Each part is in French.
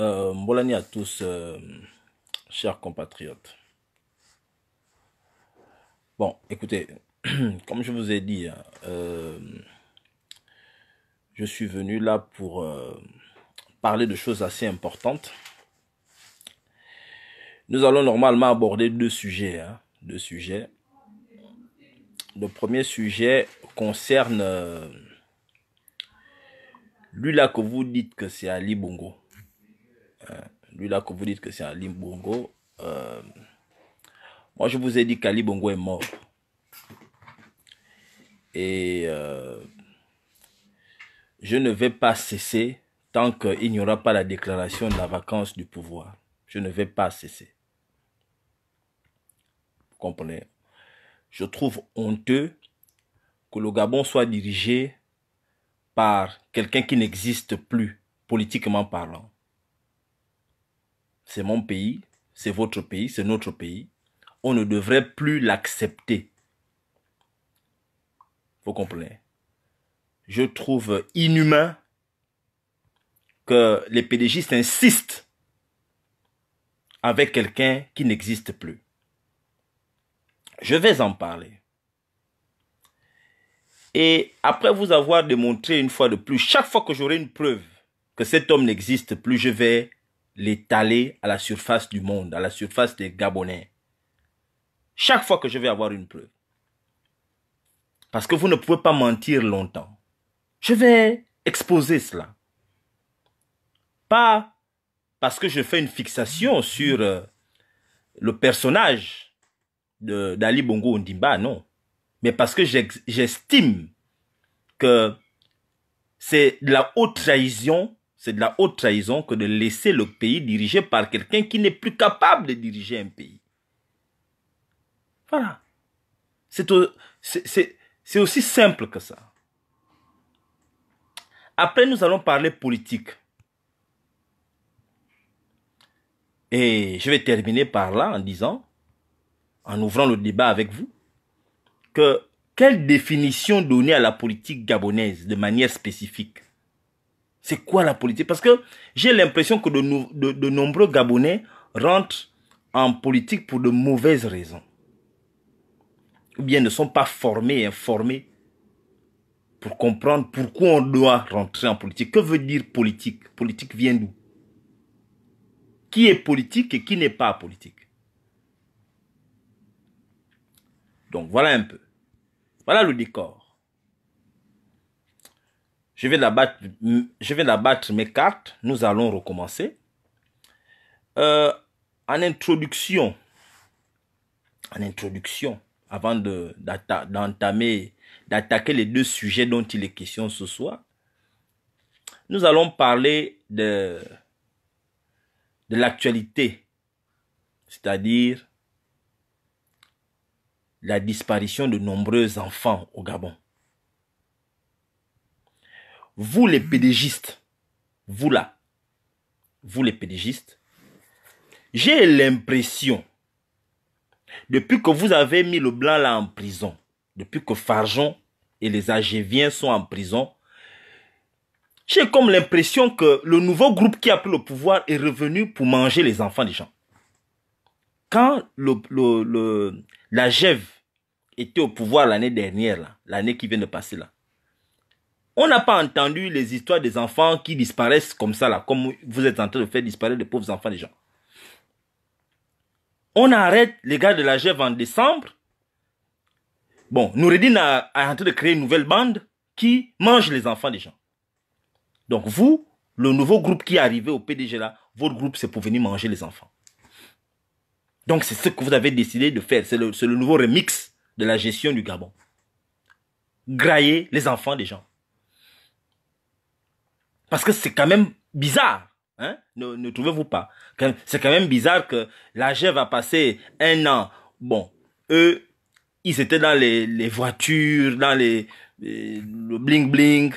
Euh, à tous, euh, chers compatriotes. Bon, écoutez, comme je vous ai dit, hein, euh, je suis venu là pour euh, parler de choses assez importantes. Nous allons normalement aborder deux sujets. Hein, deux sujets. Le premier sujet concerne lui là que vous dites que c'est Ali Bongo. Euh, lui là que vous dites que c'est Ali Bongo, euh, moi je vous ai dit qu'Ali Bongo est mort. Et euh, je ne vais pas cesser tant qu'il n'y aura pas la déclaration de la vacance du pouvoir. Je ne vais pas cesser. Vous comprenez Je trouve honteux que le Gabon soit dirigé par quelqu'un qui n'existe plus, politiquement parlant c'est mon pays, c'est votre pays, c'est notre pays. On ne devrait plus l'accepter. Vous comprenez Je trouve inhumain que les pédégistes insistent avec quelqu'un qui n'existe plus. Je vais en parler. Et après vous avoir démontré une fois de plus, chaque fois que j'aurai une preuve que cet homme n'existe plus, je vais l'étaler à la surface du monde, à la surface des Gabonais. Chaque fois que je vais avoir une preuve. Parce que vous ne pouvez pas mentir longtemps. Je vais exposer cela. Pas parce que je fais une fixation sur euh, le personnage d'Ali Bongo Ondimba, non. Mais parce que j'estime que c'est de la haute trahison c'est de la haute trahison que de laisser le pays dirigé par quelqu'un qui n'est plus capable de diriger un pays. Voilà. C'est aussi simple que ça. Après, nous allons parler politique. Et je vais terminer par là en disant, en ouvrant le débat avec vous, que quelle définition donner à la politique gabonaise de manière spécifique c'est quoi la politique Parce que j'ai l'impression que de, nombreux Gabonais rentrent en politique pour de mauvaises raisons. Ou bien ne sont pas formés et informés pour comprendre pourquoi on doit rentrer en politique. Que veut dire politique Politique vient d'où Qui est politique et qui n'est pas politique Donc voilà un peu. Voilà le décor. Je vais la battre, je vais la mes cartes. Nous allons recommencer. Euh, en introduction, en introduction, avant d'entamer, d'attaquer les deux sujets dont il est question ce soir, nous allons parler de, de l'actualité, c'est-à-dire la disparition de nombreux enfants au Gabon vous les pédégistes, vous là, vous les pédégistes, j'ai l'impression, depuis que vous avez mis le blanc là en prison, depuis que Farjon et les Agéviens sont en prison, j'ai comme l'impression que le nouveau groupe qui a pris le pouvoir est revenu pour manger les enfants des gens. Quand le, la Gève était au pouvoir l'année dernière, l'année qui vient de passer là, on n'a pas entendu les histoires des enfants qui disparaissent comme ça, là, comme vous êtes en train de faire disparaître les pauvres enfants des gens. On arrête les gars de la GEV en décembre. Bon, Noureddin est en train de créer une nouvelle bande qui mange les enfants des gens. Donc vous, le nouveau groupe qui est arrivé au PDG là, votre groupe c'est pour venir manger les enfants. Donc c'est ce que vous avez décidé de faire. C'est le, le nouveau remix de la gestion du Gabon. Grailler les enfants des gens. Parce que c'est quand même bizarre. Hein? Ne, trouvez-vous pas C'est quand même bizarre que la GEV va passer un an. Bon, eux, ils étaient dans les, voitures, dans les, le bling bling.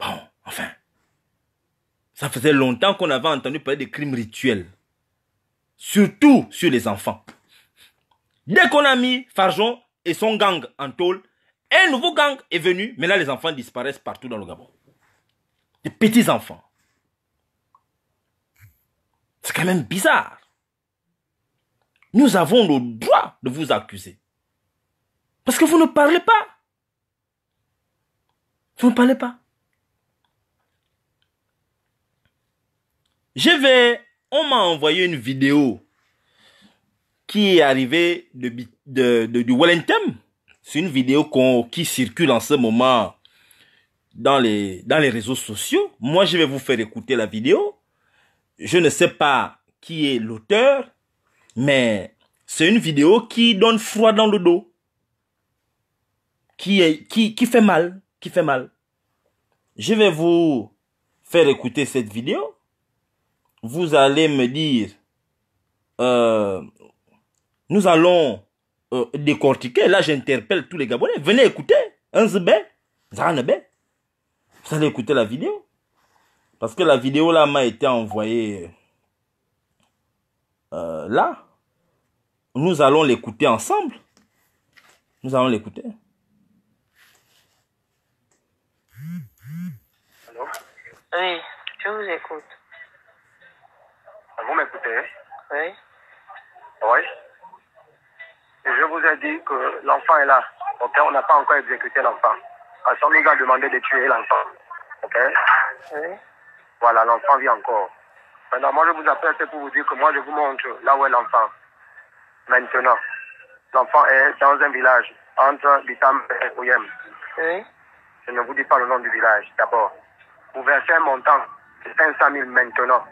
Bon, enfin, ça faisait longtemps qu'on avait entendu parler des crimes rituels, surtout sur les enfants. Dès qu'on a mis Farjon et son gang en tôle, un nouveau gang est venu, mais là les enfants disparaissent partout dans le Gabon. Des petits enfants. C'est quand même bizarre. Nous avons le droit de vous accuser. Parce que vous ne parlez pas. Vous ne parlez pas. Je vais, on m'a envoyé une vidéo qui est arrivée de, de, Wellington. C'est une vidéo qui circule en ce moment dans les, dans les réseaux sociaux. Moi, je vais vous faire écouter la vidéo. Je ne sais pas qui est l'auteur, mais c'est une vidéo qui donne froid dans le dos. Qui, est, qui, qui fait mal. Qui fait mal. Je vais vous faire écouter cette vidéo. Vous allez me dire, euh, nous allons décortiqué, euh, décortiquer. Là, j'interpelle tous les Gabonais. Venez écouter. Vous allez écouter la vidéo. Parce que la vidéo là m'a été envoyée euh, là. Nous allons l'écouter ensemble. Nous allons l'écouter. Oui, je vous écoute. Ah, vous m'écoutez Oui. Oui. Je vous ai dit que l'enfant est là. On n'a pas encore exécuté l'enfant. Parce qu'on nous a demandé de tuer l'enfant. ok Oui. Voilà, l'enfant vit encore. Maintenant, moi, je vous appelle, c'est pour vous dire que moi, je vous montre là où est l'enfant. Maintenant, l'enfant est dans un village entre Bitam et Oyem. Oui. Je ne vous dis pas le nom du village, d'abord. Vous versez un montant de 500 000 maintenant.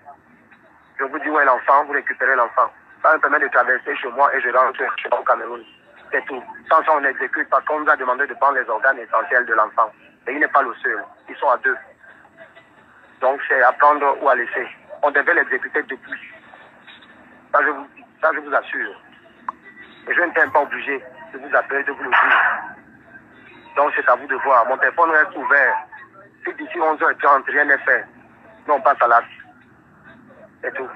Je vous dis où est l'enfant, vous récupérez l'enfant. Ça me permet de traverser chez moi et je rentre au Cameroun. C'est tout. Sans ça, on exécute parce qu'on nous a demandé de prendre les organes essentiels de l'enfant. Et il n'est pas le seul. Ils sont à deux. Donc, c'est à prendre ou à laisser. On devait l'exécuter depuis. Ça je, vous, ça, je vous assure. Et je ne suis pas obligé de vous appeler, de vous le dire. Donc, c'est à vous de voir. Mon téléphone reste ouvert. Si d'ici 11h30, rien n'est fait, non, on passe à l'acte. C'est tout.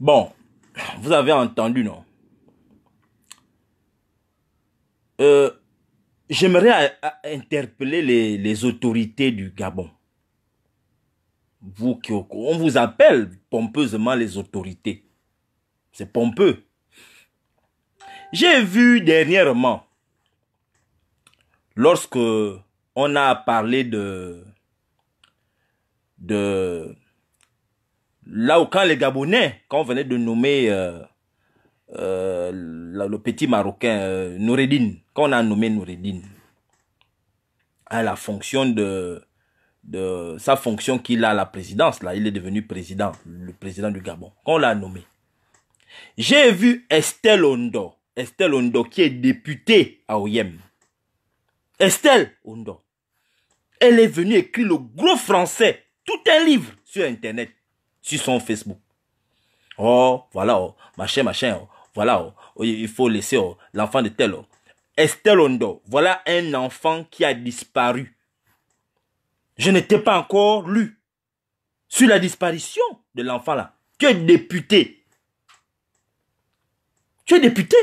Bon, vous avez entendu, non euh, J'aimerais interpeller les, autorités du Gabon. Vous qui, on vous appelle pompeusement les autorités. C'est pompeux. J'ai vu dernièrement, lorsque on a parlé de, de Là où quand les Gabonais, quand on venait de nommer euh, euh, le, petit Marocain euh, Noureddin, quand on a nommé Noureddine, à la fonction de, de sa fonction qu'il a à la présidence, là, il est devenu président, le président du Gabon, quand on l'a nommé. J'ai vu Estelle Ondo, Estelle Ondo qui est députée à Oyem. Estelle Ondo, elle est venue écrire le gros français, tout un livre sur Internet sur son Facebook. Oh, voilà, oh, machin, machin, oh, voilà, oh, oh, il faut laisser oh, l'enfant de tel. Oh. Estelle Ondo, voilà un enfant qui a disparu. Je n'étais pas encore lu sur la disparition de l'enfant là. Tu es député. Tu es député.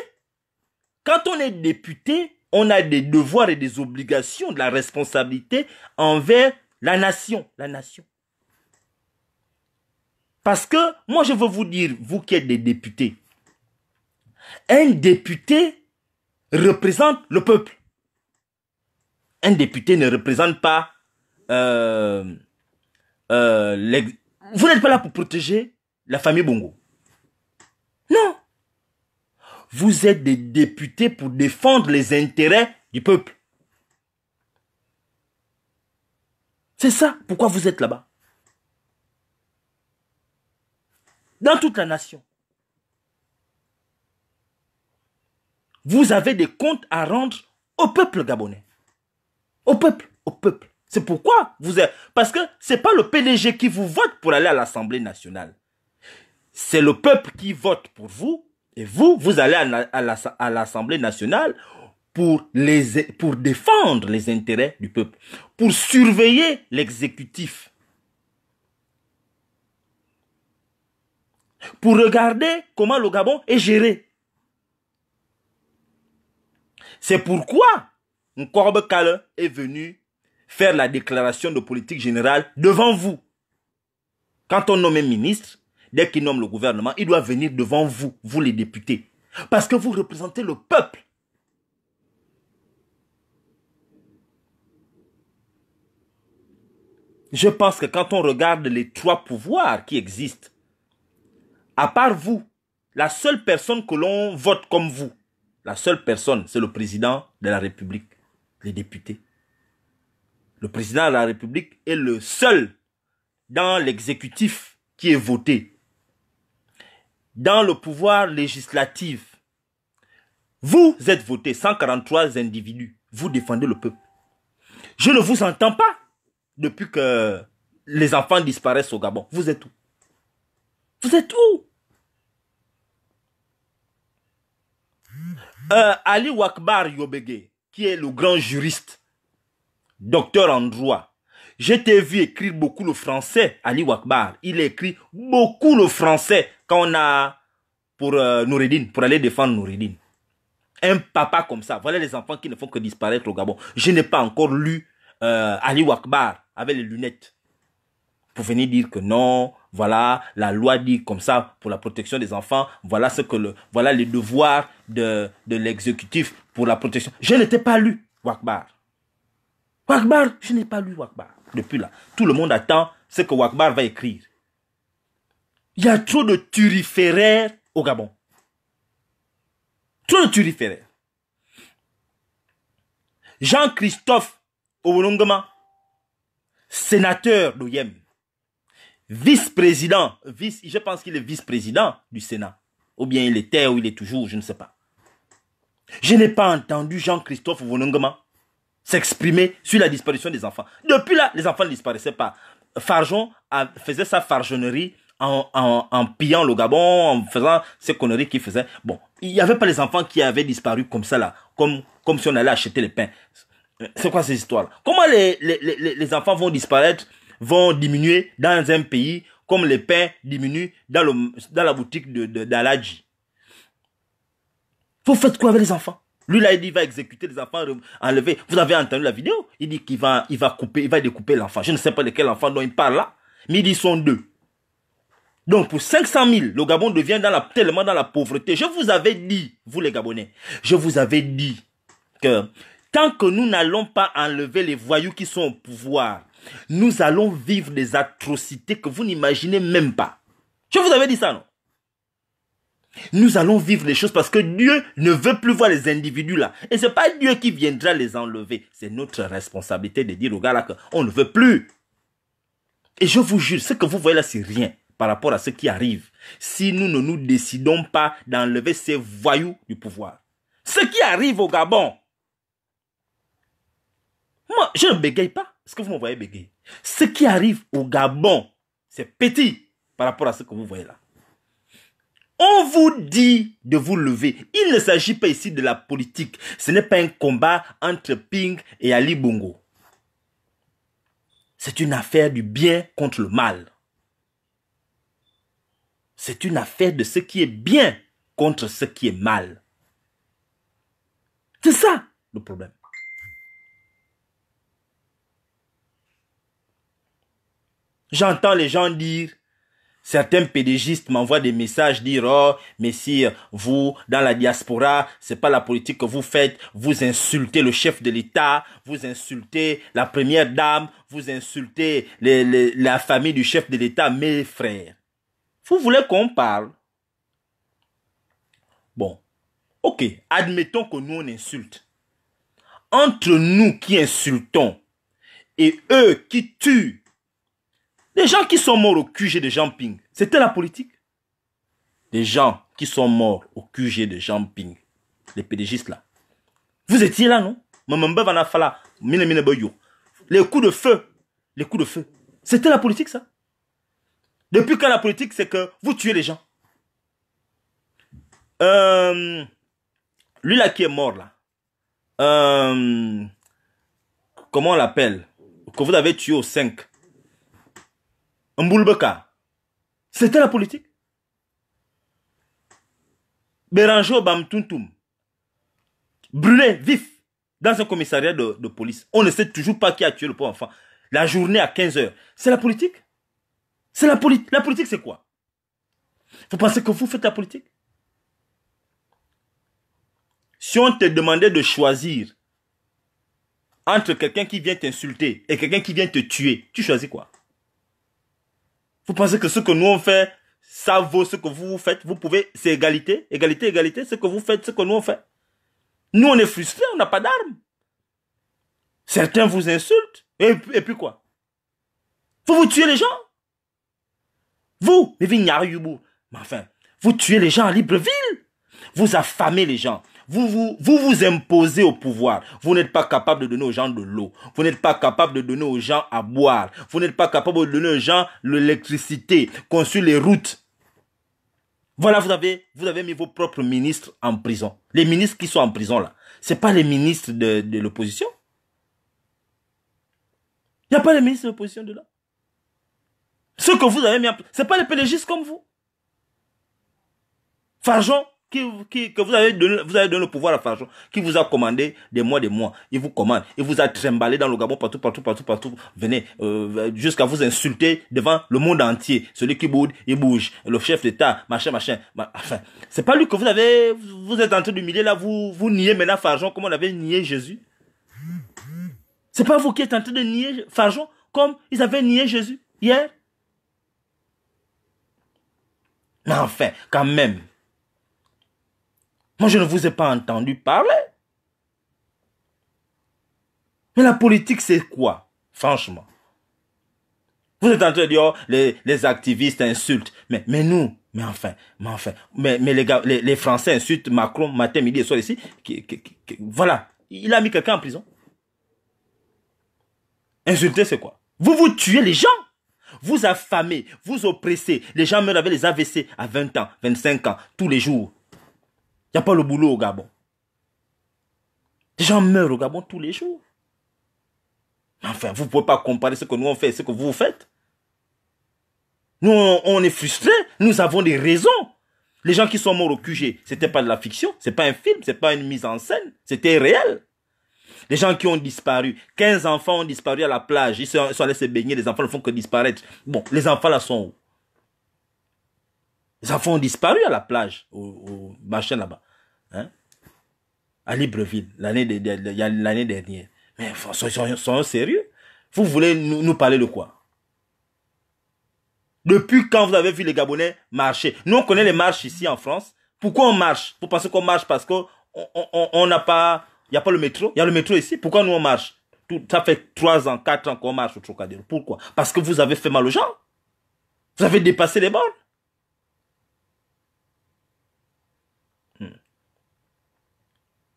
Quand on est député, on a des devoirs et des obligations, de la responsabilité envers la nation. La nation. Parce que moi, je veux vous dire, vous qui êtes des députés, un député représente le peuple. Un député ne représente pas... Euh, euh, vous n'êtes pas là pour protéger la famille Bongo. Non. Vous êtes des députés pour défendre les intérêts du peuple. C'est ça pourquoi vous êtes là-bas. dans toute la nation. Vous avez des comptes à rendre au peuple gabonais. Au peuple, au peuple. C'est pourquoi vous êtes... Parce que ce n'est pas le PDG qui vous vote pour aller à l'Assemblée nationale. C'est le peuple qui vote pour vous. Et vous, vous allez à l'Assemblée nationale pour, les, pour défendre les intérêts du peuple. Pour surveiller l'exécutif. pour regarder comment le Gabon est géré. C'est pourquoi Nkorbe Kale est venu faire la déclaration de politique générale devant vous. Quand on nomme un ministre, dès qu'il nomme le gouvernement, il doit venir devant vous, vous les députés. Parce que vous représentez le peuple. Je pense que quand on regarde les trois pouvoirs qui existent, à part vous, la seule personne que l'on vote comme vous, la seule personne, c'est le président de la République, les députés. Le président de la République est le seul dans l'exécutif qui est voté. Dans le pouvoir législatif, vous êtes voté, 143 individus. Vous défendez le peuple. Je ne vous entends pas depuis que les enfants disparaissent au Gabon. Vous êtes où vous êtes où euh, Ali Wakbar Yobege, qui est le grand juriste, docteur en droit, je t'ai vu écrire beaucoup le français, Ali Wakbar. Il écrit beaucoup le français quand on a pour euh, pour aller défendre Noureddin. Un papa comme ça, voilà les enfants qui ne font que disparaître au Gabon. Je n'ai pas encore lu euh, Ali Wakbar avec les lunettes pour venir dire que non, voilà la loi dit comme ça pour la protection des enfants, voilà ce que le, voilà les devoirs de, l'exécutif pour la protection. Je n'étais pas lu, Wakbar. Wakbar, je n'ai pas lu Wakbar. Depuis là, tout le monde attend ce que Wakbar va écrire. Il y a trop de turiféraires au Gabon. Trop de turiféraires. Jean-Christophe Obolongama, sénateur d'Oyem, vice-président, vice, je pense qu'il est vice-président du Sénat. Ou bien il était ou il est toujours, je ne sais pas. Je n'ai pas entendu Jean-Christophe Vonongoma s'exprimer sur la disparition des enfants. Depuis là, les enfants ne disparaissaient pas. Farjon faisait sa farjonnerie en, pillant le Gabon, en faisant ces conneries qu'il faisait. Bon, il n'y avait pas les enfants qui avaient disparu comme ça là, comme, comme si on allait acheter les pains. C'est quoi ces histoires Comment les enfants vont disparaître vont diminuer dans un pays comme les pains diminuent dans, dans la boutique De, Vous faites quoi avec les enfants Lui, là, il dit, il va exécuter les enfants, enlever. Vous avez entendu la vidéo Il dit qu'il va, il va couper, il va découper l'enfant. Je ne sais pas de quel enfant dont il parle là, mais ils sont deux. Donc pour 500 000, le Gabon devient dans la, tellement dans la pauvreté. Je vous avais dit, vous les Gabonais, je vous avais dit que tant que nous n'allons pas enlever les voyous qui sont au pouvoir, nous allons vivre des atrocités que vous n'imaginez même pas. Je vous avais dit ça, non Nous allons vivre les choses parce que Dieu ne veut plus voir les individus là. Et c'est pas Dieu qui viendra les enlever. C'est notre responsabilité de dire aux gars là qu'on ne veut plus. Et je vous jure, ce que vous voyez là, c'est rien par rapport à ce qui arrive si nous ne nous décidons pas d'enlever ces voyous du pouvoir. Ce qui arrive au Gabon, moi, je ne bégaye pas est ce que vous me voyez ce qui arrive au Gabon, c'est petit par rapport à ce que vous voyez là. On vous dit de vous lever. Il ne s'agit pas ici de la politique. Ce n'est pas un combat entre Ping et Ali Bongo. C'est une affaire du bien contre le mal. C'est une affaire de ce qui est bien contre ce qui est mal. C'est ça le problème. J'entends les gens dire, certains pédégistes m'envoient des messages dire, oh, messieurs, vous, dans la diaspora, c'est pas la politique que vous faites, vous insultez le chef de l'État, vous insultez la première dame, vous insultez la famille du chef de l'État, mes frères. Vous voulez qu'on parle? Bon. Ok, admettons que nous on insulte. Entre nous qui insultons et eux qui tuent les gens qui sont morts au QG de Jean Ping, c'était la politique Les gens qui sont morts au QG de Jean Ping, les pédégistes là. Vous étiez là, non Les coups de feu, les coups de feu. C'était la politique, ça Depuis quand la politique, c'est que vous tuez les gens euh, Lui là qui est mort là. Euh, comment on l'appelle Que vous avez tué au 5 Mboulbeka, c'était la politique. Béranger Bamtuntum, brûlé vif dans un commissariat de, police. On ne sait toujours pas qui a tué le pauvre enfant. La journée à 15h, c'est la politique. C'est la politique. La politique, c'est quoi Vous pensez que vous faites la politique Si on te demandait de choisir entre quelqu'un qui vient t'insulter et quelqu'un qui vient te tuer, tu choisis quoi vous pensez que ce que nous on fait, ça vaut ce que vous faites Vous pouvez, c'est égalité, égalité, égalité, ce que vous faites, ce que nous on fait. Nous on est frustrés, on n'a pas d'armes. Certains vous insultent, et, puis quoi Vous vous tuez les gens Vous, mais enfin, vous tuez les gens à Libreville Vous affamez les gens vous vous, imposez au pouvoir. Vous n'êtes pas capable de donner aux gens de l'eau. Vous n'êtes pas capable de donner aux gens à boire. Vous n'êtes pas capable de donner aux gens l'électricité, construire les routes. Voilà, vous avez, vous avez mis vos propres ministres en prison. Les ministres qui sont en prison là, c'est pas les ministres de, l'opposition. Il n'y a pas les ministres de l'opposition là. Ce que vous avez mis en prison, c'est pas les pélégistes comme vous. Fargeon, que vous avez donné, vous avez donné le pouvoir à Farjon, qui vous a commandé des mois, des mois. Il vous commande, il vous a trimballé dans le Gabon partout, partout, partout, partout. Venez, euh, jusqu'à vous insulter devant le monde entier. Celui qui boude, il bouge. Le chef d'État, machin, machin. Bah, enfin, c'est pas lui que vous avez, vous êtes en train d'humilier là, vous, vous niez maintenant Farjon comme on avait nié Jésus. C'est pas vous qui êtes en train de nier Farjon comme ils avaient nié Jésus hier. Mais enfin, quand même, moi, je ne vous ai pas entendu parler. Mais la politique, c'est quoi, franchement Vous êtes en train de dire, oh, les, activistes insultent. Mais, nous, mais enfin, mais enfin, mais, les, les, Français insultent Macron matin, midi et soir ici. voilà, il a mis quelqu'un en prison. Insulter, c'est quoi Vous vous tuez les gens vous affamez, vous oppressez. Les gens meurent avec les AVC à 20 ans, 25 ans, tous les jours. Il n'y a pas le boulot au Gabon. Des gens meurent au Gabon tous les jours. Enfin, vous ne pouvez pas comparer ce que nous on fait et ce que vous faites. Nous, on, est frustrés. Nous avons des raisons. Les gens qui sont morts au QG, ce n'était pas de la fiction, Ce n'est pas un film, Ce n'est pas une mise en scène, c'était réel. Les gens qui ont disparu, 15 enfants ont disparu à la plage, ils sont, allés se baigner, les enfants ne font que disparaître. Bon, les enfants là sont où Les enfants ont disparu à la plage, au, au machin là-bas. Hein? à Libreville, l'année de, a dernière. Mais soyons, sérieux. Vous voulez nous, parler de quoi Depuis quand vous avez vu les Gabonais marcher Nous, on connaît les marches ici en France. Pourquoi on marche Vous pensez qu'on marche parce qu'on n'a on, on, pas... Il n'y a pas le métro. Il y a le métro ici. Pourquoi nous, on marche Tout, Ça fait 3 ans, 4 ans qu'on marche au Trocadéro. Pourquoi Parce que vous avez fait mal aux gens. Vous avez dépassé les bornes.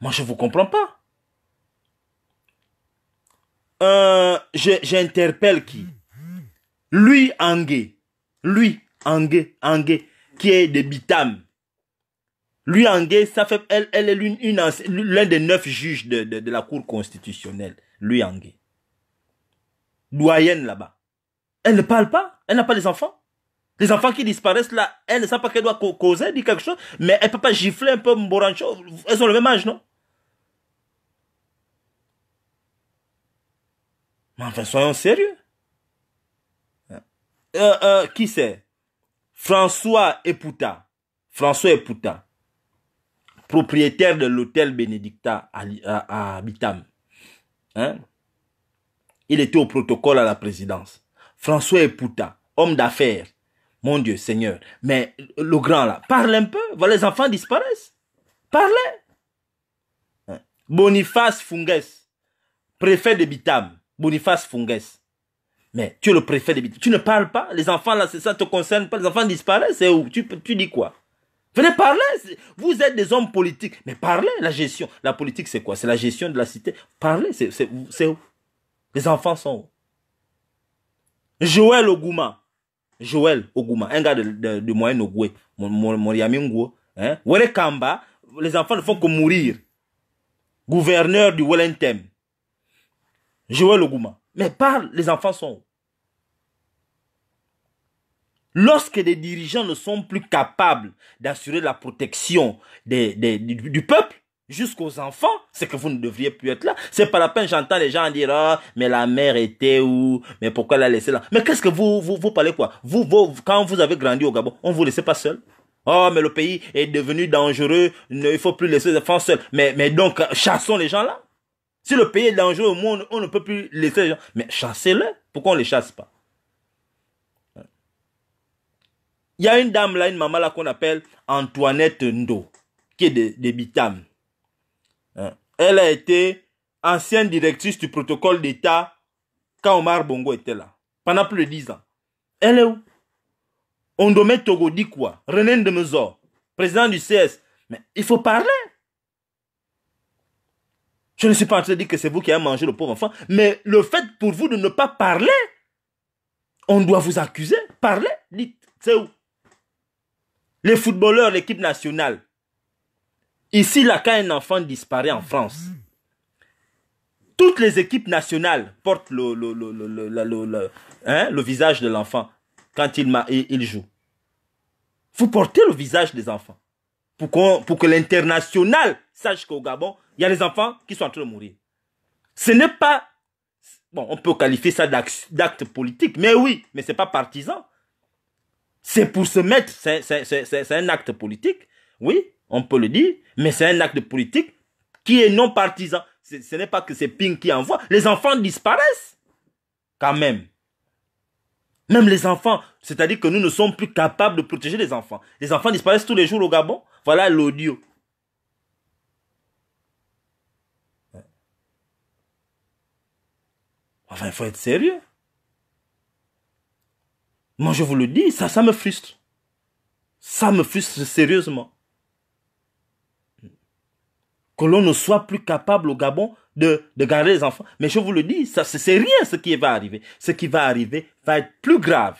Moi, je ne vous comprends pas. Euh, j'interpelle qui Lui, Angé. Lui, Angé, Angé, qui est de Bitam. Lui, Angé, ça fait, elle, est l'une, l'un des neuf juges de, la Cour constitutionnelle. Lui, Angé. Doyenne là-bas. Elle ne parle pas. Elle n'a pas des enfants. Les enfants qui disparaissent là, elle ne sait pas qu'elle doit causer, dit quelque chose, mais elle peut pas gifler un peu Mborancho. Elles ont le même âge, non? Mais enfin, soyons sérieux. Euh, euh, euh, qui c'est François Epouta. François Epouta, propriétaire de l'hôtel Benedicta à, Bitam. Hein? Il était au protocole à la présidence. François Epouta, homme d'affaires. Mon Dieu, Seigneur. Mais le grand là, parle un peu. Voilà, les enfants disparaissent. Parlez. Hein? Boniface Funges, préfet de Bitam. Boniface Fungès. Mais tu es le préfet de Tu ne parles pas. Les enfants, là, ça te concerne pas. Les enfants disparaissent. C'est où tu, tu dis quoi Venez parler. Vous êtes des hommes politiques. Mais parlez, la gestion. La politique, c'est quoi C'est la gestion de la cité. Parlez, c'est où Les enfants sont où Joël Oguma. Joël Ogouma, un gars de, de, moyen Ogoué, Moriami Kamba, les enfants ne font que mourir. Gouverneur du Wellington le Ogouma. Mais parle, les enfants sont où Lorsque les dirigeants ne sont plus capables d'assurer la protection du, peuple jusqu'aux enfants, c'est que vous ne devriez plus être là. C'est pas la peine, j'entends les gens dire, ah, mais la mère était où? Mais pourquoi la laisser là? Mais qu'est-ce que vous, vous, parlez quoi? Vous, quand vous avez grandi au Gabon, on vous laissait pas seul? Oh, mais le pays est devenu dangereux, il faut plus laisser les enfants seuls. Mais, mais donc, chassons les gens là? Si le pays est dangereux au monde, on ne peut plus laisser les gens. Mais chassez-le. Pourquoi on ne les chasse pas Il y a une dame là, une maman là qu'on appelle Antoinette Ndo, qui est de, Bitam. Hein? Elle a été ancienne directrice du protocole d'État quand Omar Bongo était là, pendant plus de dix ans. Elle est où Ondomé Togo dit quoi René Demezor, président du CS. Mais il faut parler. Je ne suis pas en train de dire que c'est vous qui avez mangé le pauvre enfant, mais le fait pour vous de ne pas parler, on doit vous accuser. Parlez, dites, c'est où Les footballeurs, l'équipe nationale. Ici, là, quand un enfant disparaît en France, toutes les équipes nationales portent le, hein, visage de l'enfant quand il joue. Vous portez le visage des enfants pour, pour que l'international sache qu'au Gabon, il y a des enfants qui sont en train de mourir. Ce n'est pas... Bon, on peut qualifier ça d'acte politique, mais oui, mais ce n'est pas partisan. C'est pour se mettre, c'est un acte politique, oui, on peut le dire, mais c'est un acte politique qui est non partisan. Ce n'est pas que c'est Ping qui envoie. Les enfants disparaissent, quand même. Même les enfants, c'est-à-dire que nous ne sommes plus capables de protéger les enfants. Les enfants disparaissent tous les jours au Gabon. Voilà l'audio. Enfin, il faut être sérieux. Moi, je vous le dis, ça, ça me frustre. Ça me frustre sérieusement. Que l'on ne soit plus capable au Gabon de, garder les enfants. Mais je vous le dis, ça, c'est rien ce qui va arriver. Ce qui va arriver va être plus grave.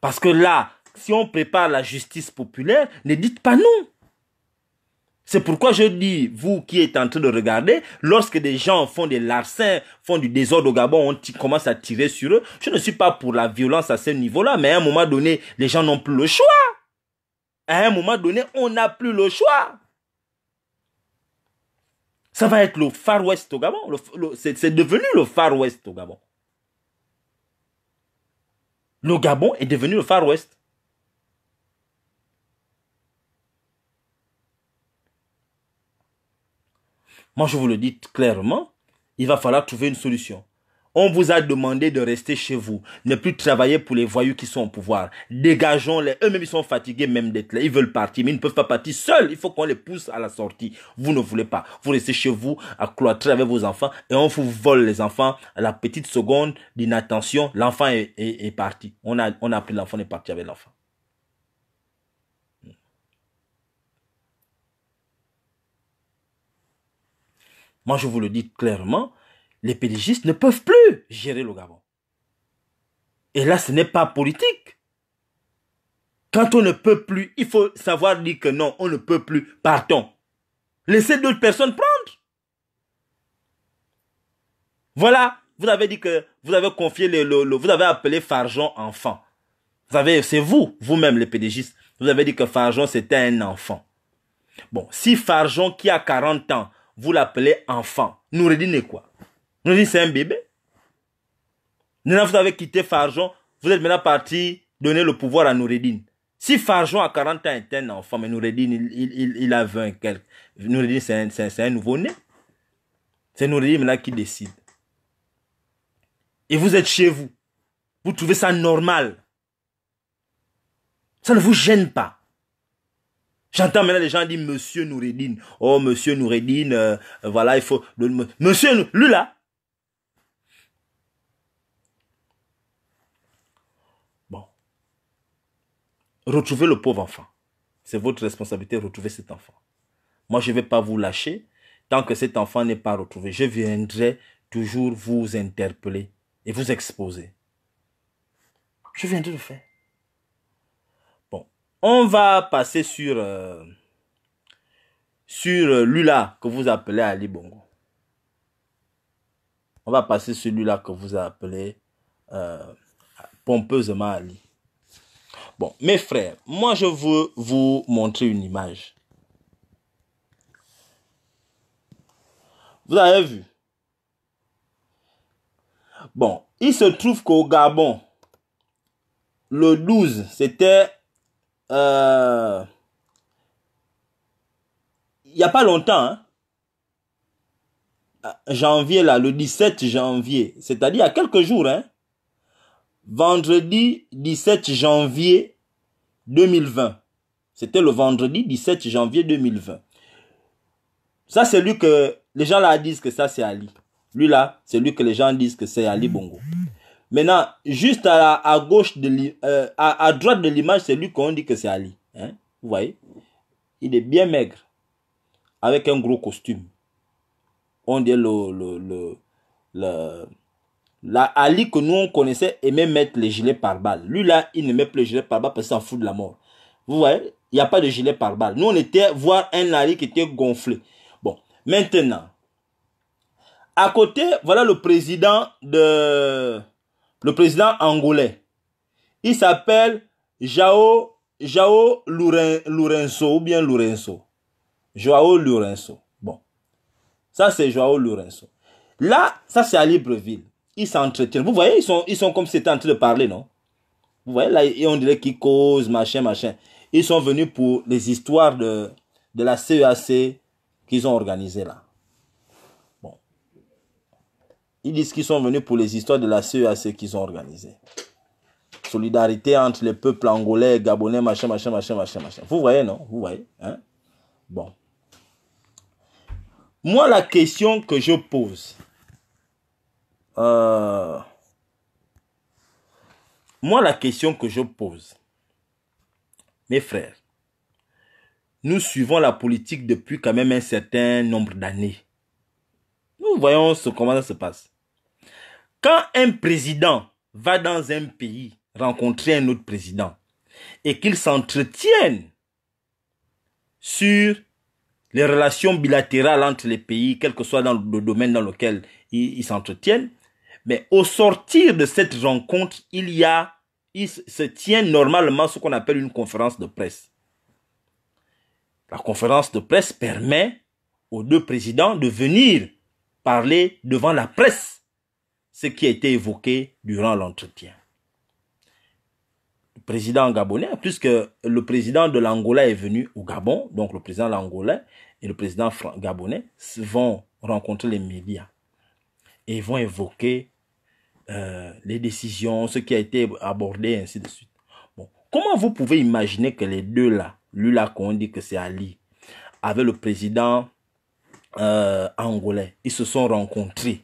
Parce que là, si on prépare la justice populaire, ne dites pas non. C'est pourquoi je dis, vous qui êtes en train de regarder, lorsque des gens font des larcins, font du désordre au Gabon, on commence à tirer sur eux. Je ne suis pas pour la violence à ce niveau-là, mais à un moment donné, les gens n'ont plus le choix. À un moment donné, on n'a plus le choix. Ça va être le Far West au Gabon. c'est devenu le Far West au Gabon. Le Gabon est devenu le Far West. Moi, je vous le dis clairement, il va falloir trouver une solution. On vous a demandé de rester chez vous, ne plus travailler pour les voyous qui sont au pouvoir. Dégageons-les. Eux-mêmes, ils sont fatigués même d'être là. Ils veulent partir, mais ils ne peuvent pas partir seuls. Il faut qu'on les pousse à la sortie. Vous ne voulez pas. Vous restez chez vous, à cloîtrer avec vos enfants, et on vous vole les enfants. À la petite seconde d'inattention, l'enfant est, parti. On a, on a pris l'enfant, on est parti avec l'enfant. Moi, je vous le dis clairement, les pédégistes ne peuvent plus gérer le Gabon. Et là, ce n'est pas politique. Quand on ne peut plus, il faut savoir dire que non, on ne peut plus, partons. Laissez d'autres personnes prendre. Voilà, vous avez dit que vous avez confié le, vous avez appelé Farjon enfant. Vous avez, c'est vous, vous-même les pédégistes, vous avez dit que Farjon c'était un enfant. Bon, si Farjon qui a 40 ans, vous l'appelez enfant, nous redinez quoi? Nous c'est un bébé. Maintenant, vous avez quitté Farjon, vous êtes maintenant parti donner le pouvoir à Noureddin. Si Farjon a 40 ans est un enfant, mais Noureddin, il, a 20 quelques. Noureddin, c'est un, nouveau-né. C'est Noureddin maintenant qui décide. Et vous êtes chez vous. Vous trouvez ça normal. Ça ne vous gêne pas. J'entends maintenant les gens dire Monsieur Noureddin. Oh, Monsieur Noureddin, euh, euh, voilà, il faut. monsieur, lui là, Retrouvez le pauvre enfant. C'est votre responsabilité de retrouver cet enfant. Moi, je ne vais pas vous lâcher tant que cet enfant n'est pas retrouvé. Je viendrai toujours vous interpeller et vous exposer. Je viendrai le faire. Bon, on va passer sur, euh, sur euh, Lula que vous appelez Ali Bongo. On va passer sur Lula que vous appelez euh, pompeusement Ali. Bon, mes frères, moi je veux vous montrer une image. Vous avez vu Bon, il se trouve qu'au Gabon, le 12, c'était... Euh, il n'y a pas longtemps, hein? Euh, janvier, là, le 17 janvier, c'est-à-dire il y a quelques jours, hein? vendredi 17 janvier 2020. C'était le vendredi 17 janvier 2020. Ça, c'est lui que les gens là disent que ça, c'est Ali. Lui là, c'est lui que les gens disent que c'est Ali mm-hmm. Bongo. Maintenant, juste à, gauche de euh, à, droite de l'image, c'est lui qu'on dit que c'est Ali. Hein. Vous voyez Il est bien maigre, avec un gros costume. On dit le, le, le, le la Ali que nous on connaissait aimait mettre les gilets par balles. Lui là, il ne met plus les gilets par balles parce qu'il s'en fout de la mort. Vous voyez Il n'y a pas de gilet par balle. Nous on était voir un Ali qui était gonflé. Bon, maintenant, à côté, voilà le président de le président angolais. Il s'appelle Jao Jao Lourenço ou bien Lourenço. Joao Lourenço. Bon. Ça c'est Joao Lourenço. Là, ça c'est à Libreville ils s'entretiennent. Vous voyez, ils sont, ils sont comme s'ils en train de parler, non Vous voyez, là, on dirait qu'ils causent, machin, machin. Ils sont venus pour les histoires de, de la CEAC e qu'ils ont organisées là. Bon. Ils disent qu'ils sont venus pour les histoires de la CEAC e qu'ils ont organisées. Solidarité entre les peuples angolais, gabonais, machin, machin, machin, machin, machin. Vous voyez, non Vous voyez hein? Bon. Moi, la question que je pose, euh, moi, la question que je pose, mes frères, nous suivons la politique depuis quand même un certain nombre d'années. Nous voyons comment ça se passe. Quand un président va dans un pays rencontrer un autre président et qu'ils s'entretiennent sur les relations bilatérales entre les pays, quel que soit dans le domaine dans lequel ils s'entretiennent, mais au sortir de cette rencontre, il y a, se tient normalement ce qu'on appelle une conférence de presse. La conférence de presse permet aux deux présidents de venir parler devant la presse ce qui a été évoqué durant l'entretien. Le président gabonais, puisque le président de l'Angola est venu au Gabon, donc le président l'Angolais et le président gabonais vont rencontrer les médias et vont évoquer euh, les décisions, ce qui a été abordé, ainsi de suite. Bon. Comment vous pouvez imaginer que les deux là, Lula là qu'on dit que c'est Ali, avec le président euh, angolais, ils se sont rencontrés.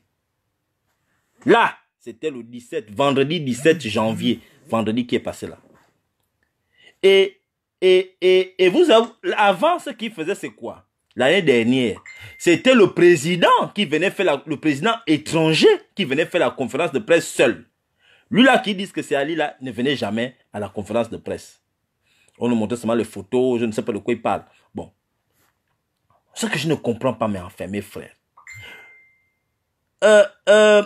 Là, c'était le 17, vendredi 17 janvier, vendredi qui est passé là. Et, et, et, vous, avant, ce qu'ils faisaient, c'est quoi l'année dernière, c'était le président qui venait faire le président étranger qui venait faire la conférence de presse seul. Lui-là qui dit que c'est Ali là ne venait jamais à la conférence de presse. On nous montrait seulement les photos, je ne sais pas de quoi il parle. Bon. Ce que je ne comprends pas, mais enfin, mes frères. Euh, euh,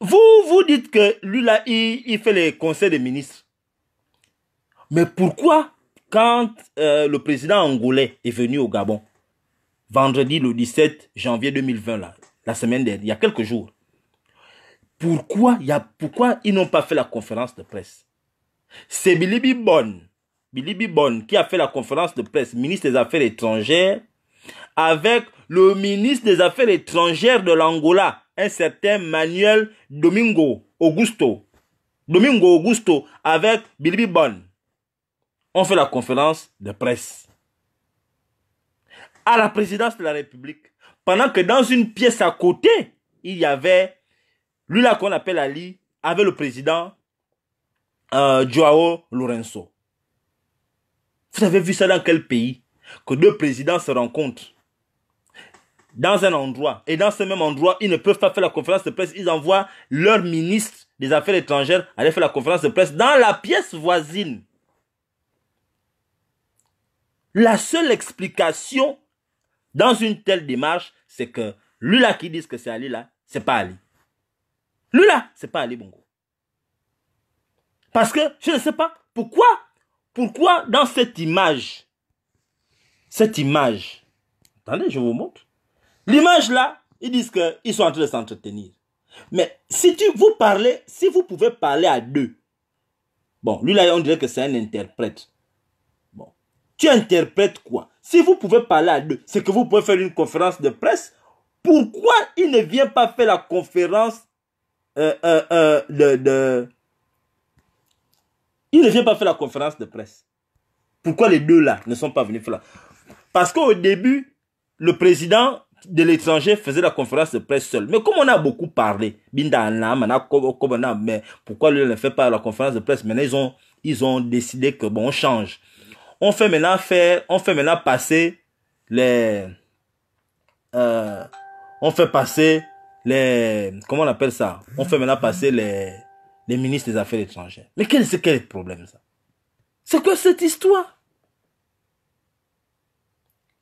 vous, vous dites que Lula, il, fait les conseils des ministres. Mais pourquoi, quand euh, le président angolais est venu au Gabon, vendredi le 17 janvier 2020, la semaine dernière, il y a quelques jours. Pourquoi, il y a, pourquoi ils n'ont pas fait la conférence de presse C'est Bilibi Bon, Bilibi Bonne qui a fait la conférence de presse, ministre des Affaires étrangères, avec le ministre des Affaires étrangères de l'Angola, un certain Manuel Domingo Augusto. Domingo Augusto avec Bilibi Bon On fait la conférence de presse à la présidence de la République. Pendant que dans une pièce à côté, il y avait lui là qu'on appelle Ali, avec le président euh, Joao Lorenzo. Vous avez vu ça dans quel pays Que deux présidents se rencontrent dans un endroit. Et dans ce même endroit, ils ne peuvent pas faire la conférence de presse. Ils envoient leur ministre des Affaires étrangères aller faire la conférence de presse dans la pièce voisine. La seule explication dans une telle démarche, c'est que Lula qui dit que c'est Ali là, c'est pas Ali. Lui-là, c'est pas Ali Bongo. Parce que je ne sais pas pourquoi, pourquoi dans cette image, cette image, attendez, je vous montre, l'image là, ils disent qu'ils sont en train de s'entretenir. Mais si tu vous parlez, si vous pouvez parler à deux, bon, lui là, on dirait que c'est un interprète. Bon, tu interprètes quoi si vous pouvez parler à deux, c'est que vous pouvez faire une conférence de presse. Pourquoi il ne vient pas faire la conférence euh, euh, euh, de, Il ne vient pas faire la conférence de presse. Pourquoi les deux là ne sont pas venus faire la... Parce qu'au début, le président de l'étranger faisait la conférence de presse seul. Mais comme on a beaucoup parlé, mais pourquoi lui ne fait pas la conférence de presse Maintenant, ils ont, ils ont décidé que bon, on change. On fait maintenant faire, on fait passer les, euh, on fait passer les, comment on appelle ça On fait maintenant passer les, les ministres des Affaires étrangères. Mais quel est, le problème ça C'est que cette histoire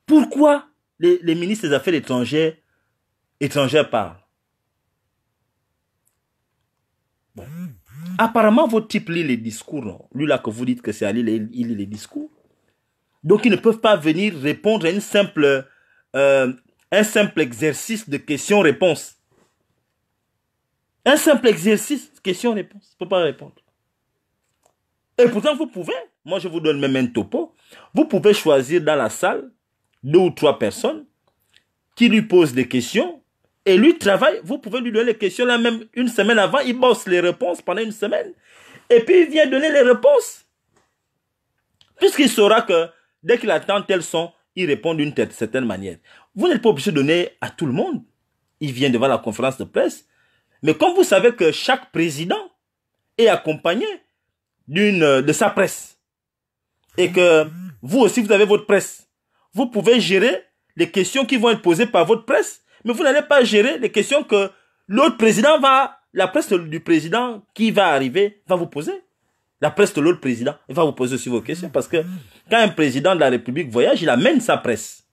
Pourquoi les, ministres des Affaires étrangères, étrangères parlent Apparemment, votre type lit les discours. Lui là que vous dites que c'est Ali, il lit les discours. Donc ils ne peuvent pas venir répondre à une simple, euh, un simple exercice de questions-réponses. Un simple exercice questions-réponses. Ils ne peuvent pas répondre. Et pourtant, vous pouvez. Moi, je vous donne même un topo. Vous pouvez choisir dans la salle deux ou trois personnes qui lui posent des questions et lui travaille. Vous pouvez lui donner les questions là même une semaine avant. Il bosse les réponses pendant une semaine et puis il vient donner les réponses. Puisqu'il saura que Dès qu'il attend tel son, il répond d'une certaine manière. Vous n'êtes pas obligé de donner à tout le monde. Il vient devant la conférence de presse. Mais comme vous savez que chaque président est accompagné d'une euh, de sa presse et que vous aussi vous avez votre presse, vous pouvez gérer les questions qui vont être posées par votre presse, mais vous n'allez pas gérer les questions que l'autre président va, la presse du président qui va arriver va vous poser la presse de l'autre président. Il va vous poser aussi vos questions parce que quand un président de la République voyage, il amène sa presse.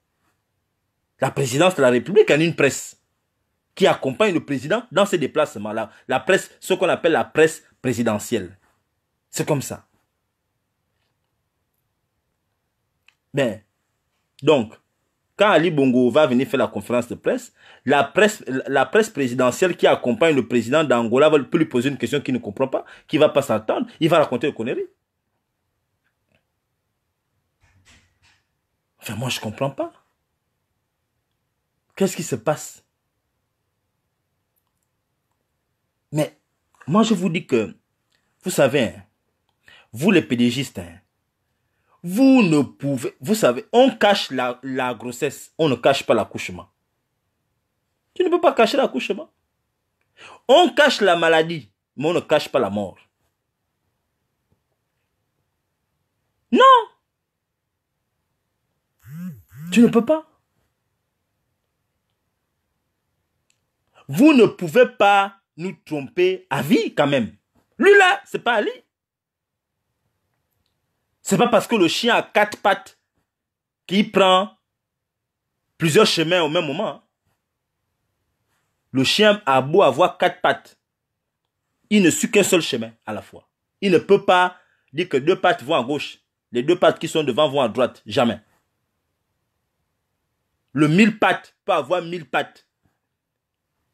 La présidence de la République a une presse qui accompagne le président dans ses déplacements. La, la presse, ce qu'on appelle la presse présidentielle. C'est comme ça. Mais, donc, quand Ali Bongo va venir faire la conférence de presse, la presse, la presse présidentielle qui accompagne le président d'Angola va lui poser une question qu'il ne comprend pas, qu'il ne va pas s'attendre. il va raconter le connerie. Enfin, moi, je ne comprends pas. Qu'est-ce qui se passe Mais moi, je vous dis que, vous savez, hein, vous les pédégistes, hein, vous ne pouvez, vous savez, on cache la, grossesse, on ne cache pas l'accouchement. Tu ne peux pas cacher l'accouchement. On cache la maladie, mais on ne cache pas la mort. Non. Tu ne peux pas. Vous ne pouvez pas nous tromper à vie quand même. Lui là, c'est pas Ali. C'est pas parce que le chien a quatre pattes qu'il prend plusieurs chemins au même moment. Le chien a beau avoir quatre pattes. Il ne suit qu'un seul chemin à la fois. Il ne peut pas dire que deux pattes vont à gauche, les deux pattes qui sont devant vont à droite. Jamais. Le mille pattes peut avoir mille pattes.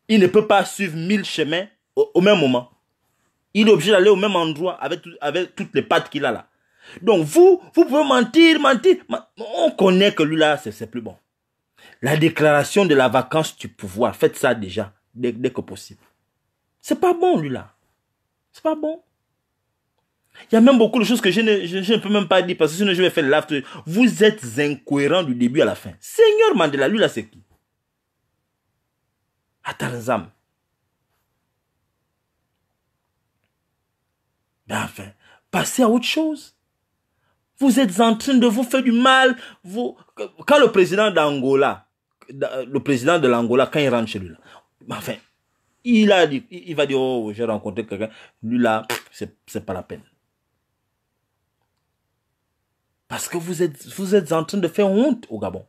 Il ne peut pas suivre mille chemins au, même moment. Il est obligé d'aller au même endroit avec, avec toutes les pattes qu'il a là. Donc vous, vous pouvez mentir, mentir. On connaît que Lula, là c'est plus bon. La déclaration de la vacance du pouvoir, faites ça déjà, dès, que possible. C'est pas bon, lui-là. C'est pas bon. Il y a même beaucoup de choses que je ne, je, peux même pas dire parce que sinon je vais faire l'after. Vous êtes incohérent du début à la fin. Seigneur Mandela, lui là c'est qui Atarzam. Ben enfin, passez à autre chose. Vous êtes en train de vous faire du mal. Vous... Quand le président d'Angola, le président de l'Angola, quand il rentre chez lui, enfin, il, a dit, il va dire, oh, j'ai rencontré quelqu'un. Lui là, c'est pas la peine. Parce que vous êtes, vous êtes en train de faire honte au Gabon.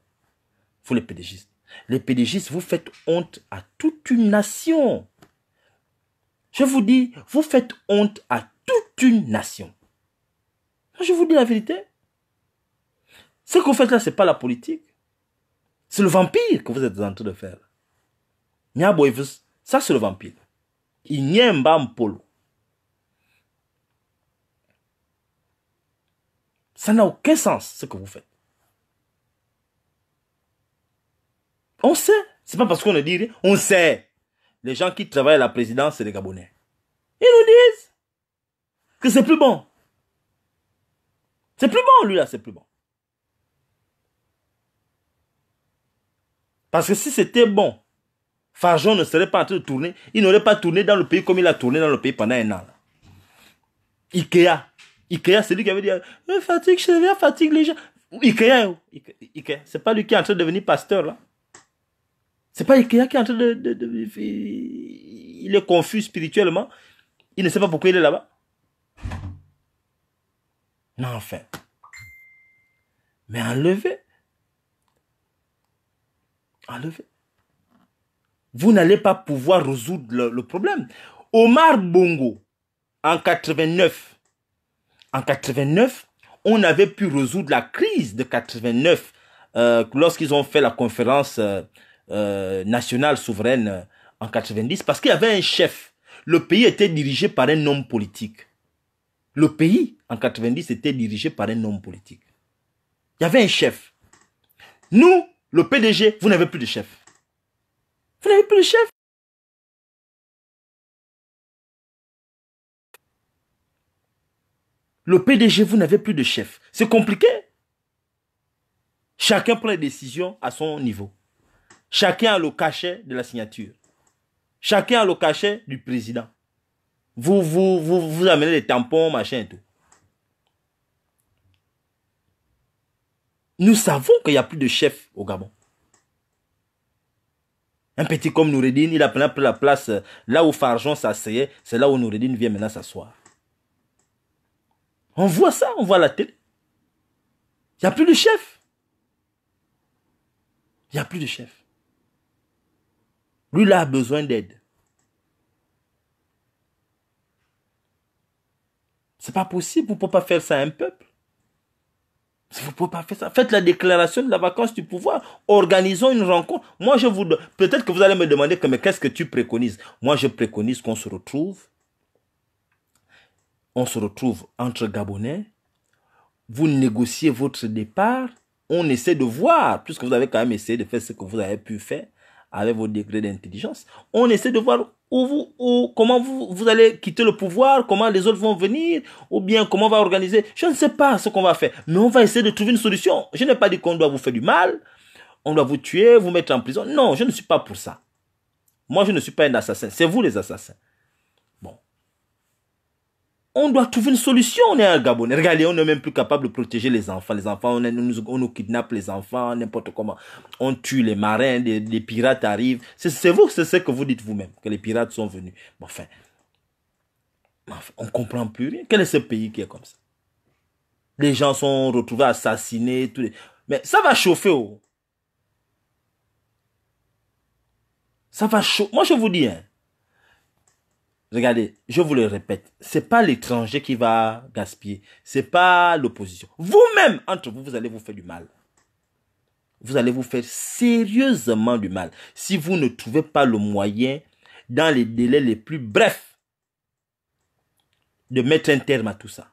Vous les pédégistes. Les pédégistes, vous faites honte à toute une nation. Je vous dis, vous faites honte à toute une nation. Ah, je vous dis la vérité. Ce que vous faites là, ce n'est pas la politique. C'est le vampire que vous êtes en train de faire. Ça, c'est le vampire. Il un Polo. Ça n'a aucun sens, ce que vous faites. On sait. C'est pas parce qu'on le dit On sait. Les gens qui travaillent à la présidence, c'est les Gabonais. Ils nous disent que c'est plus bon. C'est plus bon, lui, là, c'est plus bon. Parce que si c'était bon, Fajon ne serait pas en train de tourner. Il n'aurait pas tourné dans le pays comme il a tourné dans le pays pendant un an. Là. Ikea. Ikea, c'est lui qui avait dit mais euh, Fatigue, je rien, fatigue les gens. Hein. Ikea, Ikea. c'est pas lui qui est en train de devenir pasteur là. C'est pas Ikea qui est en train de Il est confus spirituellement. Il ne sait pas pourquoi il est là-bas. Non enfin. Mais enlever, Enlevez Vous n'allez pas pouvoir résoudre le, problème. Omar Bongo, en 89, en 89, on avait pu résoudre la crise de 89 euh, lorsqu'ils ont fait la conférence euh, euh, nationale souveraine en 90 parce qu'il y avait un chef. Le pays était dirigé par un homme politique. Le pays, en 90, était dirigé par un homme politique. Il y avait un chef. Nous, le PDG, vous n'avez plus de chef. Vous n'avez plus de chef. Le PDG, vous n'avez plus de chef. C'est compliqué. Chacun prend les décisions à son niveau. Chacun a le cachet de la signature. Chacun a le cachet du président. Vous, vous, vous, vous amenez les tampons, machin et tout. Nous savons qu'il n'y a plus de chef au Gabon. Un petit comme Noureddin, il a pris la place euh, là où Farjon s'asseyait, c'est là où Noureddin vient maintenant s'asseoir. On voit ça, on voit la télé. Il n'y a plus de chef. Il n'y a plus de chef. Lui, là, a besoin d'aide. C'est pas possible. Vous ne pouvez pas faire ça à un peuple. Vous ne pouvez pas faire ça. Faites la déclaration de la vacance du pouvoir. Organisons une rencontre. Moi, je vous. Peut-être que vous allez me demander mais qu'est-ce que tu préconises Moi, je préconise qu'on se retrouve. On se retrouve entre Gabonais. Vous négociez votre départ. On essaie de voir, puisque vous avez quand même essayé de faire ce que vous avez pu faire avec vos degrés d'intelligence. On essaie de voir où vous, comment vous, vous allez quitter le pouvoir, comment les autres vont venir, ou bien comment on va organiser. Je ne sais pas ce qu'on va faire, mais on va essayer de trouver une solution. Je n'ai pas dit qu'on doit vous faire du mal, on doit vous tuer, vous mettre en prison. Non, je ne suis pas pour ça. Moi, je ne suis pas un assassin. C'est vous les assassins on doit trouver une solution. On est à Gabon. Regardez, on n'est même plus capable de protéger les enfants. Les enfants, on, nous, kidnappe les enfants, n'importe comment. On tue les marins, les, pirates arrivent. C'est vous, c'est ce que vous dites vous-même, que les pirates sont venus. enfin, on ne comprend plus rien. Quel est ce pays qui est comme ça Les gens sont retrouvés assassinés. Mais ça va chauffer. Oh. Ça va chauffer. Moi, je vous dis, hein, Regardez, je vous le répète, c'est pas l'étranger qui va gaspiller, c'est pas l'opposition. Vous-même, entre vous, vous allez vous faire du mal. Vous allez vous faire sérieusement du mal si vous ne trouvez pas le moyen, dans les délais les plus brefs, de mettre un terme à tout ça.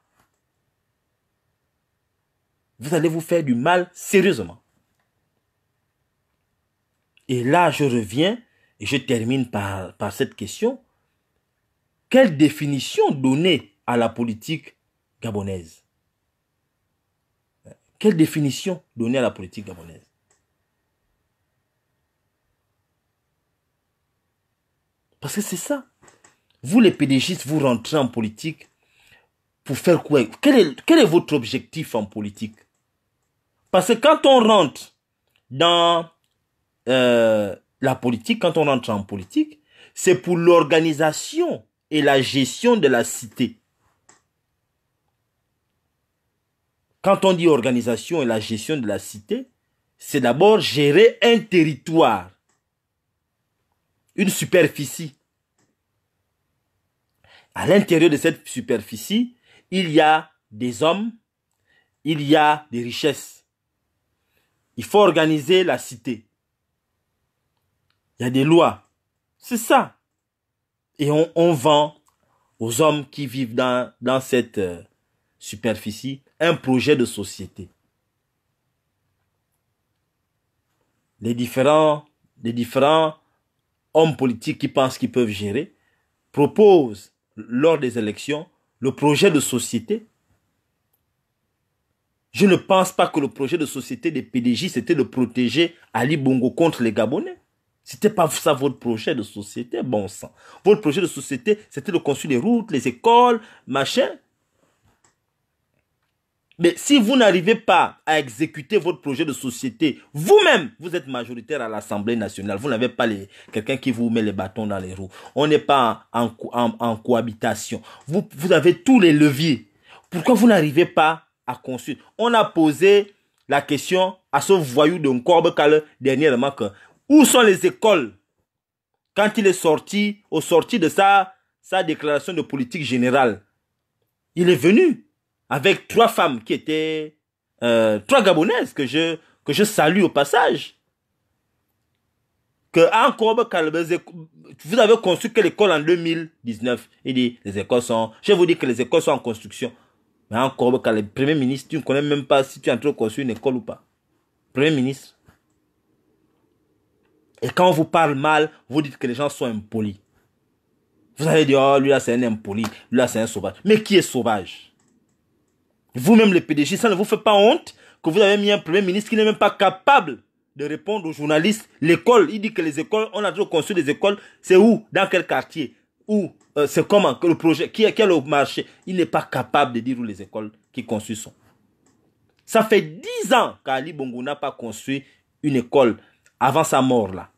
Vous allez vous faire du mal sérieusement. Et là, je reviens et je termine par, par cette question quelle définition donner à la politique gabonaise Quelle définition donner à la politique gabonaise Parce que c'est ça. Vous, les pédégistes, vous rentrez en politique pour faire quoi quel est, votre objectif en politique Parce que quand on rentre dans euh, la politique, quand on rentre en politique, c'est pour l'organisation et la gestion de la cité. Quand on dit organisation et la gestion de la cité, c'est d'abord gérer un territoire, une superficie. À l'intérieur de cette superficie, il y a des hommes, il y a des richesses. Il faut organiser la cité. Il y a des lois. C'est ça. Et on, vend aux hommes qui vivent dans, dans cette euh, superficie un projet de société. Les différents, les différents hommes politiques qui pensent qu'ils peuvent gérer proposent lors des élections le projet de société. Je ne pense pas que le projet de société des PDJ, c'était de protéger Ali Bongo contre les Gabonais. C'était pas ça votre projet de société, bon sang. Votre projet de société, c'était de construire les routes, les écoles, machin. Mais si vous n'arrivez pas à exécuter votre projet de société, vous-même, vous êtes majoritaire à l'Assemblée nationale. Vous n'avez pas quelqu'un qui vous met les bâtons dans les roues. On n'est pas en, cohabitation. Vous, vous, avez tous les leviers. Pourquoi vous n'arrivez pas à construire On a posé la question à ce voyou de corbe le dernièrement que où sont les écoles quand il est sorti, au sorti de sa, sa déclaration de politique générale Il est venu avec trois femmes qui étaient euh, trois Gabonaises que je, que je salue au passage. Que encore, vous avez construit que l'école en 2019 Il dit, les écoles sont, je vous dis que les écoles sont en construction. Mais encore, le premier ministre, tu ne connais même pas si tu es en train de construire une école ou pas. Premier ministre. Et quand on vous parle mal, vous dites que les gens sont impolis. Vous allez dire, oh, lui là c'est un impoli, lui là c'est un sauvage. Mais qui est sauvage Vous-même les PDG, ça ne vous fait pas honte que vous avez mis un premier ministre qui n'est même pas capable de répondre aux journalistes. L'école, il dit que les écoles, on a toujours construit des écoles. C'est où Dans quel quartier Où euh, C'est comment le projet qui, Quel est marché Il n'est pas capable de dire où les écoles qui construisent sont. Ça fait 10 ans qu'Ali Bongo n'a pas construit une école avant sa mort là.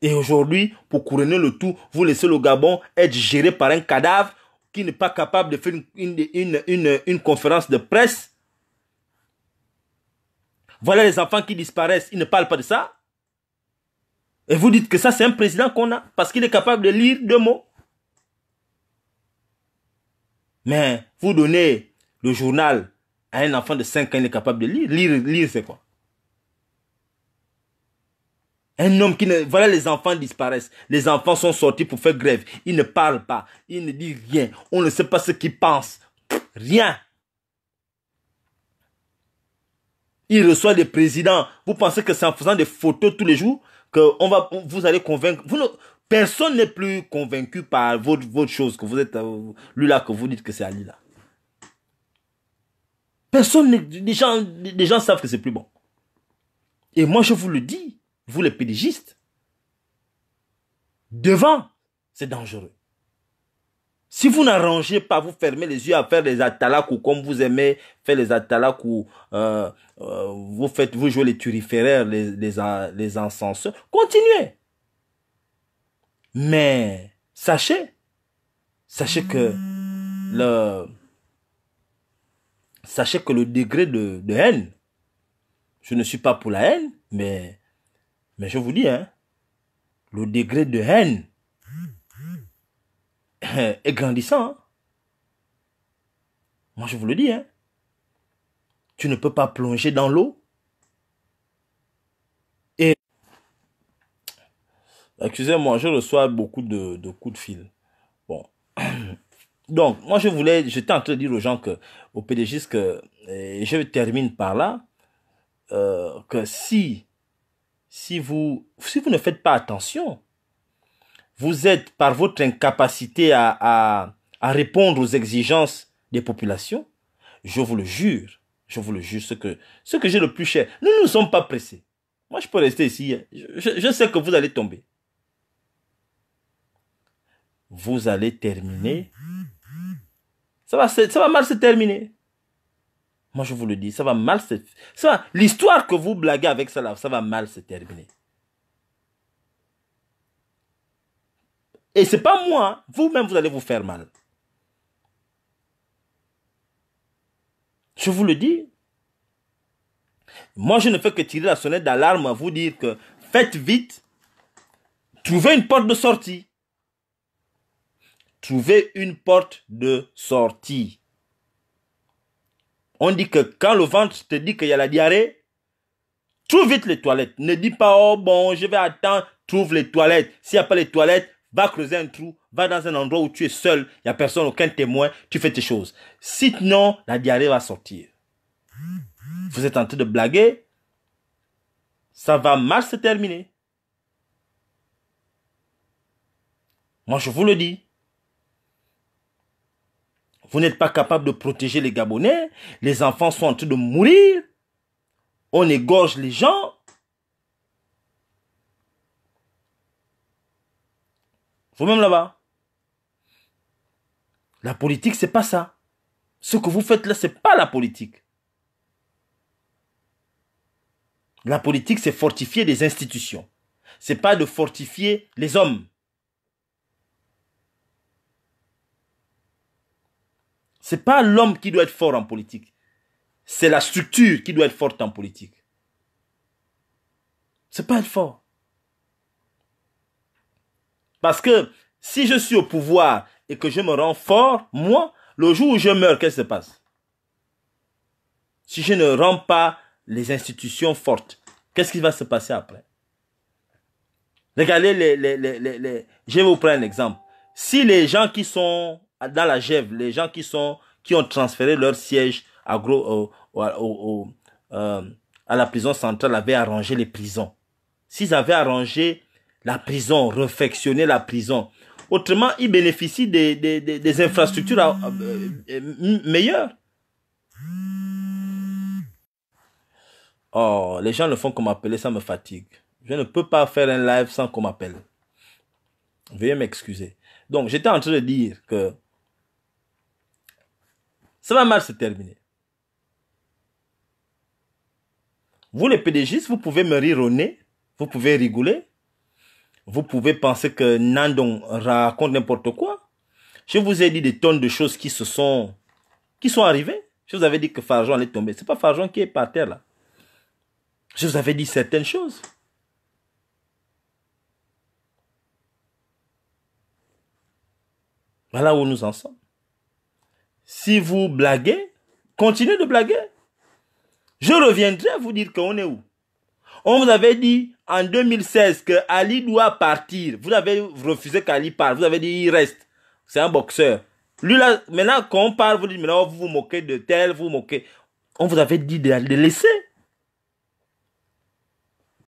Et aujourd'hui, pour couronner le tout, vous laissez le Gabon être géré par un cadavre qui n'est pas capable de faire une, conférence de presse. Voilà les enfants qui disparaissent, ils ne parlent pas de ça. Et vous dites que ça, c'est un président qu'on a parce qu'il est capable de lire deux mots. Mais vous donnez le journal à un enfant de 5 ans, il est capable de lire. Lire, lire c'est quoi un homme qui ne... Voilà, les enfants disparaissent. Les enfants sont sortis pour faire grève. Ils ne parlent pas. Ils ne disent rien. On ne sait pas ce qu'ils pensent. Rien. Il reçoit des présidents. Vous pensez que c'est en faisant des photos tous les jours que on va, vous allez convaincre. Vous personne n'est plus convaincu par votre, votre chose que vous êtes, euh, lui là, que vous dites que c'est Ali là. Personne, les gens, les gens savent que c'est plus bon. Et moi, je vous le dis vous les pédigistes, devant, c'est dangereux. Si vous n'arrangez pas, vous fermez les yeux à faire les ou comme vous aimez faire les atalakou, ou euh, euh, vous faites, vous jouez les turiféraires, les, les, encenseurs, continuez. Mais sachez, sachez que le, sachez que le degré de haine, je ne suis pas pour la haine, mais mais je vous dis, hein, le degré de haine est grandissant. Hein. Moi, je vous le dis, hein. Tu ne peux pas plonger dans l'eau. Et. Excusez-moi, je reçois beaucoup de, coups de fil. Bon. Donc, moi, je voulais, j'étais en train de dire aux gens que, au pdg que, je termine par là, euh, que si si vous, si vous ne faites pas attention, vous êtes par votre incapacité à, à, à répondre aux exigences des populations, je vous le jure, je vous le jure, ce que, ce que j'ai le plus cher, nous ne sommes pas pressés. Moi, je peux rester ici. Je, je, sais que vous allez tomber. Vous allez terminer. Ça va, ça va mal se terminer. Moi, je vous le dis, ça va mal se... Ça, l'histoire que vous blaguez avec ça, ça va mal se terminer. Et c'est pas moi, hein. vous-même, vous allez vous faire mal. Je vous le dis. Moi, je ne fais que tirer la sonnette d'alarme à vous dire que faites vite. Trouvez une porte de sortie. Trouvez une porte de sortie. On dit que quand le ventre te dit qu'il y a la diarrhée, trouve vite les toilettes. Ne dis pas, oh bon, je vais attendre. Trouve les toilettes. S'il n'y a pas les toilettes, va creuser un trou. Va dans un endroit où tu es seul. Il n'y a personne, aucun témoin. Tu fais tes choses. Sinon, la diarrhée va sortir. Vous êtes en train de blaguer. Ça va mal se terminer. Moi, je vous le dis. Vous n'êtes pas capable de protéger les Gabonais. Les enfants sont en train de mourir. On égorge les gens. Vous-même là-bas. La politique, c'est pas ça. Ce que vous faites là, c'est pas la politique. La politique, c'est fortifier les institutions. C'est pas de fortifier les hommes. C'est pas l'homme qui doit être fort en politique. C'est la structure qui doit être forte en politique. C'est pas être fort. Parce que si je suis au pouvoir et que je me rends fort, moi, le jour où je meurs, qu'est-ce qui se passe Si je ne rends pas les institutions fortes, qu'est-ce qui va se passer après Regardez, les, les, je vais vous prendre un exemple. Si les gens qui sont dans la Gève, les gens qui sont qui ont transféré leur siège euh, à la prison centrale avaient arrangé les prisons. S'ils avaient arrangé la prison, refectionné la prison, autrement ils bénéficient des, infrastructures euh, euh, meilleures. Oh, les gens le font comme appeler, ça me fatigue. Je ne peux pas faire un live sans qu'on m'appelle. Veuillez m'excuser. Donc, j'étais en train de dire que ça va mal se terminer. Vous, les pédégistes, vous pouvez me rire au nez, vous pouvez rigoler, vous pouvez penser que Nandon raconte n'importe quoi. Je vous ai dit des tonnes de choses qui se sont, qui sont arrivées. Je vous avais dit que Farjon allait tomber. C'est pas Farjon qui est par terre, là. Je vous avais dit certaines choses. Voilà où nous en sommes si vous blaguez, continuez de blaguer. Je reviendrai à vous dire qu'on est où. On vous avait dit en 2016 que Ali doit partir. Vous avez refusé qu'Ali parte. Vous avez dit il reste. C'est un boxeur. Lui là, maintenant qu'on parle, vous dites maintenant vous vous moquez de tel, vous, vous moquez. On vous avait dit de, de laisser.